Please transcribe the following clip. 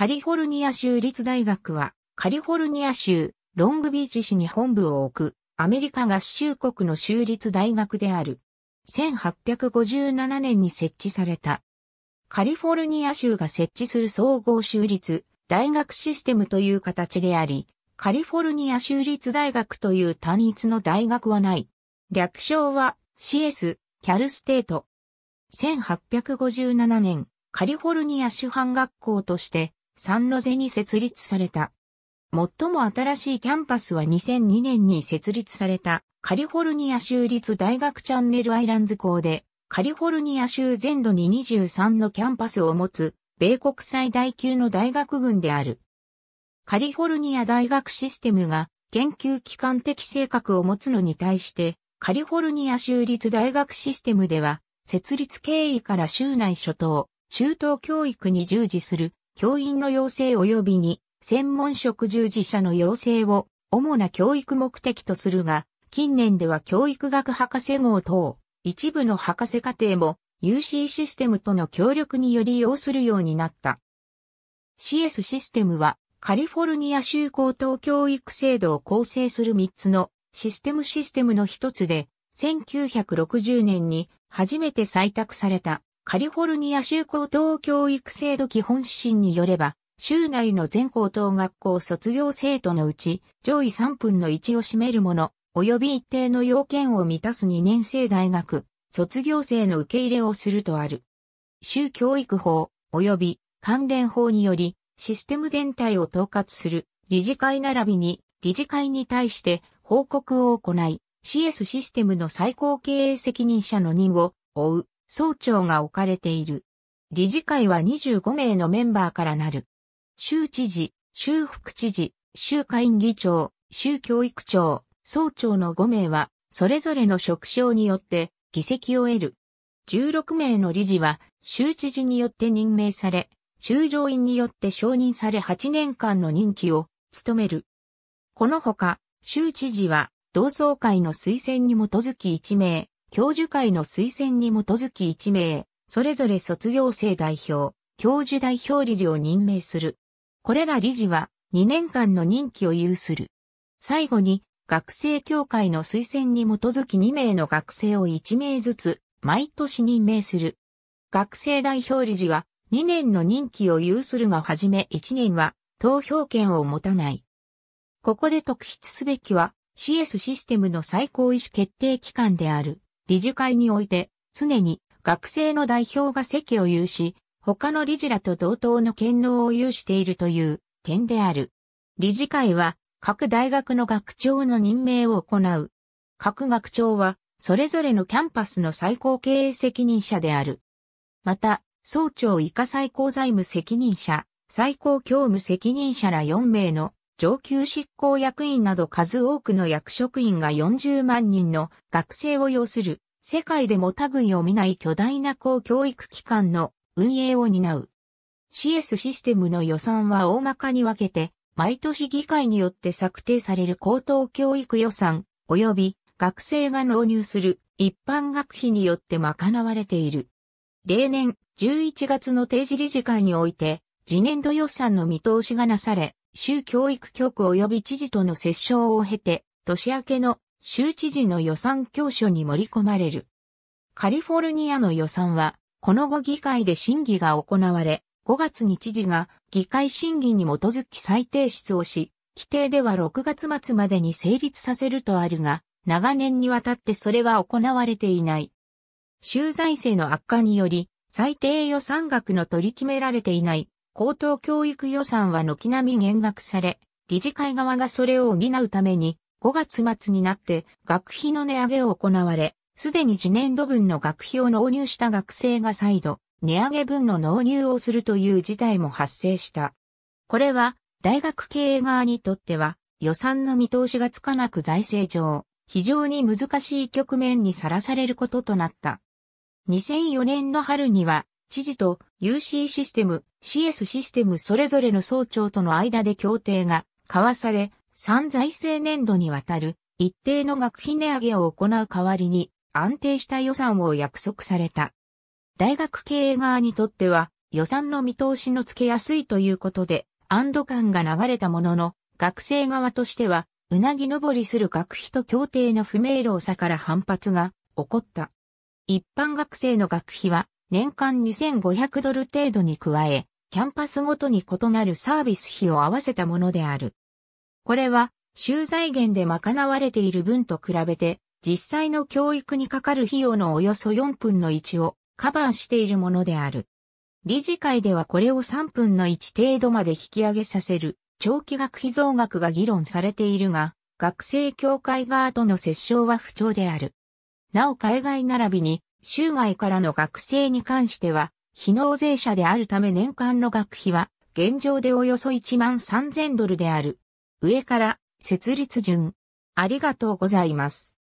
カリフォルニア州立大学は、カリフォルニア州、ロングビーチ市に本部を置く、アメリカ合衆国の州立大学である。1857年に設置された。カリフォルニア州が設置する総合州立大学システムという形であり、カリフォルニア州立大学という単一の大学はない。略称は CS、キャルステート。1857年、カリフォルニア主犯学校としてサンロゼに設立された。最も新しいキャンパスは2002年に設立されたカリフォルニア州立大学チャンネルアイランズ校で、カリフォルニア州全土に23のキャンパスを持つ、米国最大級の大学群である。カリフォルニア大学システムが研究機関的性格を持つのに対して、カリフォルニア州立大学システムでは、設立経緯から州内諸島、中等教育に従事する教員の要請及びに専門職従事者の要請を主な教育目的とするが、近年では教育学博士号等、一部の博士課程も UC システムとの協力により要するようになった。CS システムはカリフォルニア州高等教育制度を構成する3つのシステムシステムの一つで1960年に初めて採択されたカリフォルニア州高等教育制度基本指針によれば、州内の全高等学校卒業生徒のうち、上位3分の1を占めるもの、及び一定の要件を満たす2年生大学、卒業生の受け入れをするとある。州教育法、及び関連法により、システム全体を統括する理事会並びに理事会に対して報告を行い、CS システムの最高経営責任者の任を負う総長が置かれている。理事会は25名のメンバーからなる。州知事、州副知事、州会議長、州教育長、総長の5名は、それぞれの職称によって議席を得る。16名の理事は、州知事によって任命され、州上院によって承認され8年間の任期を務める。このほか、州知事は、同窓会の推薦に基づき1名、教授会の推薦に基づき1名、それぞれ卒業生代表、教授代表理事を任命する。これら理事は2年間の任期を有する。最後に、学生協会の推薦に基づき2名の学生を1名ずつ、毎年任命する。学生代表理事は2年の任期を有するがはじめ1年は投票権を持たない。ここで特筆すべきは CS システムの最高意思決定機関である。理事会において、常に学生の代表が席を有し、他の理事らと同等の権能を有しているという点である。理事会は各大学の学長の任命を行う。各学長はそれぞれのキャンパスの最高経営責任者である。また、総長以下最高財務責任者、最高教務責任者ら4名の上級執行役員など数多くの役職員が40万人の学生を要する世界でも類を見ない巨大な公教育機関の運営を担う。CS システムの予算は大まかに分けて、毎年議会によって策定される高等教育予算、及び学生が納入する一般学費によって賄われている。例年、11月の定時理事会において、次年度予算の見通しがなされ、州教育局及び知事との折衝を経て、年明けの州知事の予算教書に盛り込まれる。カリフォルニアの予算は、この後議会で審議が行われ、5月に知事が議会審議に基づき再提出をし、規定では6月末までに成立させるとあるが、長年にわたってそれは行われていない。州財政の悪化により、最低予算額の取り決められていない高等教育予算は軒並み減額され、理事会側がそれを補うために、5月末になって学費の値上げを行われ、すでに次年度分の学費を納入した学生が再度、値上げ分の納入をするという事態も発生した。これは、大学経営側にとっては、予算の見通しがつかなく財政上、非常に難しい局面にさらされることとなった。2004年の春には、知事と UC システム、CS システムそれぞれの総長との間で協定が交わされ、3財政年度にわたる一定の学費値上げを行う代わりに安定した予算を約束された。大学経営側にとっては予算の見通しのつけやすいということで安堵感が流れたものの学生側としてはうなぎ登りする学費と協定の不明瞭さから反発が起こった。一般学生の学費は年間2500ドル程度に加え、キャンパスごとに異なるサービス費を合わせたものである。これは、州財源で賄われている分と比べて、実際の教育にかかる費用のおよそ4分の1をカバーしているものである。理事会ではこれを3分の1程度まで引き上げさせる長期学費増額が議論されているが、学生協会側との折衝は不調である。なお海外並びに州外からの学生に関しては、非納税者であるため年間の学費は、現状でおよそ1万3000ドルである。上から、設立順。ありがとうございます。